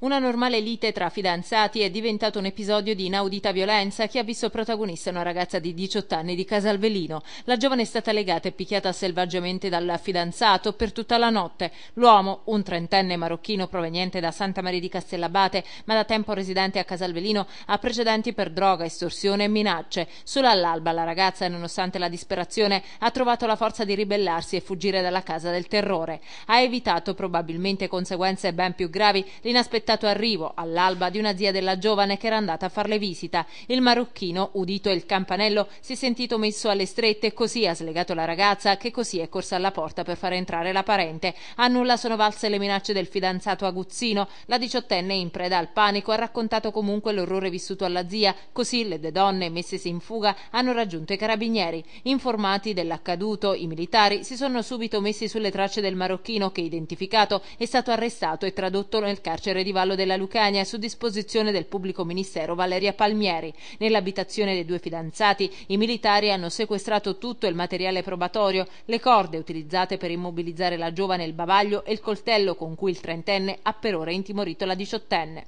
Una normale lite tra fidanzati è diventato un episodio di inaudita violenza che ha visto protagonista una ragazza di 18 anni di Casalvelino. La giovane è stata legata e picchiata selvaggiamente dal fidanzato per tutta la notte. L'uomo, un trentenne marocchino proveniente da Santa Maria di Castellabate, ma da tempo residente a Casalvelino, ha precedenti per droga, estorsione e minacce. Solo all'alba la ragazza, nonostante la disperazione, ha trovato la forza di ribellarsi e fuggire dalla casa del terrore. Ha evitato probabilmente conseguenze ben più gravi l'inaspettato l'aspettato arrivo all'alba di una zia della giovane che era andata a farle visita. Il marocchino, udito il campanello, si è sentito messo alle strette, così ha slegato la ragazza che così è corsa alla porta per far entrare la parente. A nulla sono valse le minacce del fidanzato Aguzzino. La diciottenne in preda al panico ha raccontato comunque l'orrore vissuto alla zia, così le due donne messesi in fuga hanno raggiunto i carabinieri. Informati dell'accaduto, i militari si sono subito messi sulle tracce del marocchino che identificato è stato arrestato e tradotto nel carcere di Valencia. Vallo della Lucania su disposizione del pubblico ministero Valeria Palmieri. Nell'abitazione dei due fidanzati i militari hanno sequestrato tutto il materiale probatorio, le corde utilizzate per immobilizzare la giovane, il bavaglio e il coltello con cui il trentenne ha per ora intimorito la diciottenne.